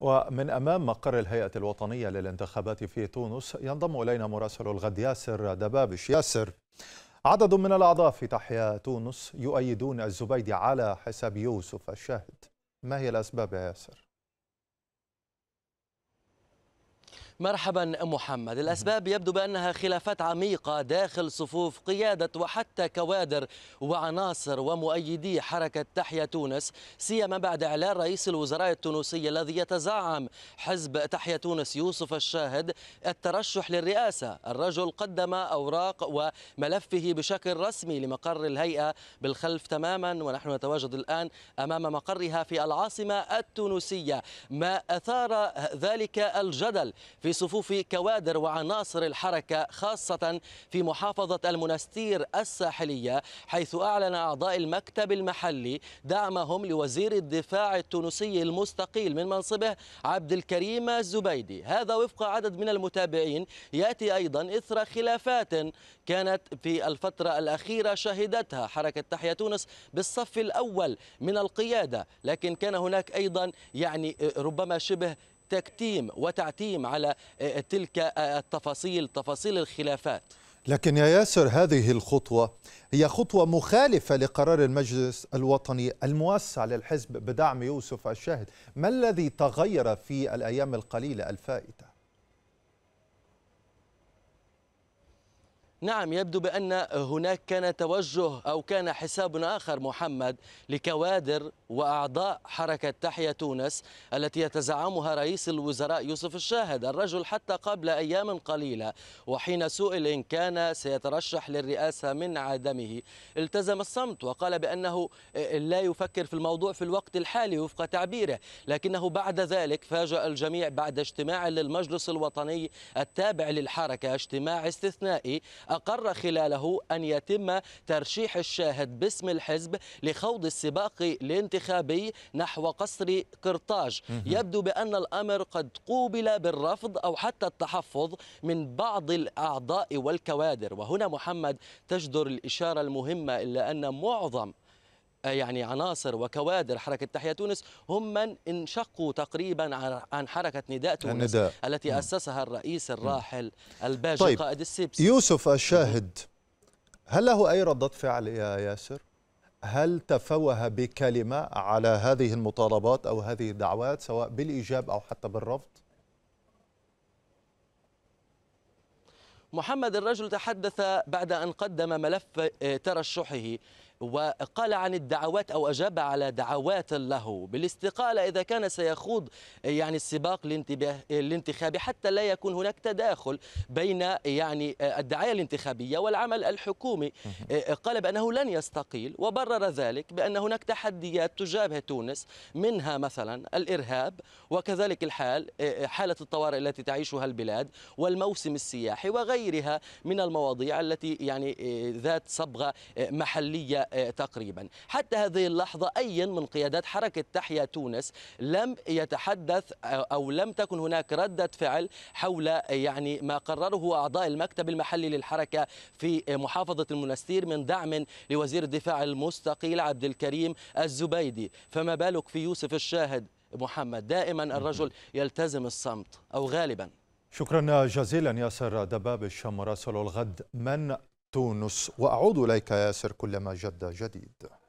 ومن أمام مقر الهيئة الوطنية للانتخابات في تونس ينضم إلينا مراسل الغد ياسر دبابش ياسر عدد من الأعضاء في تحيا تونس يؤيدون الزبيدي على حساب يوسف الشاهد ما هي الأسباب يا ياسر؟ مرحبا محمد الأسباب يبدو بأنها خلافات عميقة داخل صفوف قيادة وحتى كوادر وعناصر ومؤيدي حركة تحيا تونس سيما بعد إعلان رئيس الوزراء التونسي الذي يتزعم حزب تحيا تونس يوسف الشاهد الترشح للرئاسة الرجل قدم أوراق وملفه بشكل رسمي لمقر الهيئة بالخلف تماما ونحن نتواجد الآن أمام مقرها في العاصمة التونسية ما أثار ذلك الجدل في في صفوف كوادر وعناصر الحركة خاصة في محافظة المنستير الساحلية حيث أعلن أعضاء المكتب المحلي دعمهم لوزير الدفاع التونسي المستقيل من منصبه عبد الكريم الزبيدي هذا وفق عدد من المتابعين يأتي أيضا إثر خلافات كانت في الفترة الأخيرة شهدتها حركة تحيا تونس بالصف الأول من القيادة لكن كان هناك أيضا يعني آه، ربما شبه تكتيم وتعتيم على آه، آه، تلك آه، التفاصيل تفاصيل الخلافات لكن يا ياسر هذه الخطوة هي خطوة مخالفة لقرار المجلس الوطني الموسع للحزب بدعم يوسف الشاهد ما الذي تغير في الأيام القليلة الفائتة؟ نعم يبدو بأن هناك كان توجه أو كان حساب آخر محمد لكوادر وأعضاء حركة تحيا تونس التي يتزعمها رئيس الوزراء يوسف الشاهد الرجل حتى قبل أيام قليلة وحين سئل إن كان سيترشح للرئاسة من عدمه التزم الصمت وقال بأنه لا يفكر في الموضوع في الوقت الحالي وفق تعبيره لكنه بعد ذلك فاجأ الجميع بعد اجتماع للمجلس الوطني التابع للحركة اجتماع استثنائي أقر خلاله أن يتم ترشيح الشاهد باسم الحزب لخوض السباق الانتخابي نحو قصر قرطاج يبدو بأن الأمر قد قوبل بالرفض أو حتى التحفظ من بعض الأعضاء والكوادر وهنا محمد تجدر الإشارة المهمة إلا أن معظم آه، يعني عناصر وكوادر حركة تحيا تونس هم من انشقوا تقريبا عن حركة نداء تونس النداء. التي أسسها الرئيس الراحل الباجي طيب. قائد السيبس يوسف الشاهد هل له أي ردة فعل يا ياسر؟ هل تفوه بكلمة على هذه المطالبات أو هذه الدعوات سواء بالإيجاب أو حتى بالرفض؟ محمد الرجل تحدث بعد أن قدم ملف آه، ترشحه وقال عن الدعوات أو أجاب على دعوات له بالاستقالة إذا كان سيخوض يعني السباق الانتخابي حتى لا يكون هناك تداخل بين يعني الدعاية الانتخابية والعمل الحكومي آه، قال بأنه لن يستقيل وبرر ذلك بأن هناك تحديات تجابه تونس منها مثلا الإرهاب وكذلك الحال آه، آه، حالة الطوارئ التي تعيشها البلاد والموسم السياحي وغيرها من المواضيع التي يعني ذات صبغة محلية آه، تقريبا حتى هذه اللحظة أي من قيادات حركة تحيا تونس لم يتحدث آه، أو لم تكن هناك ردة فعل حول آه، يعني ما قرره أعضاء المكتب المحلي للحركة في محافظة المنستير من دعم لوزير الدفاع المستقيل عبد الكريم الزبيدي فما بالك في يوسف الشاهد محمد دائما الرجل يلتزم الصمت أو غالبا شكرا جزيلا ياسر دباب مراسل الغد من تونس وأعود إليك ياسر كلما جد جديد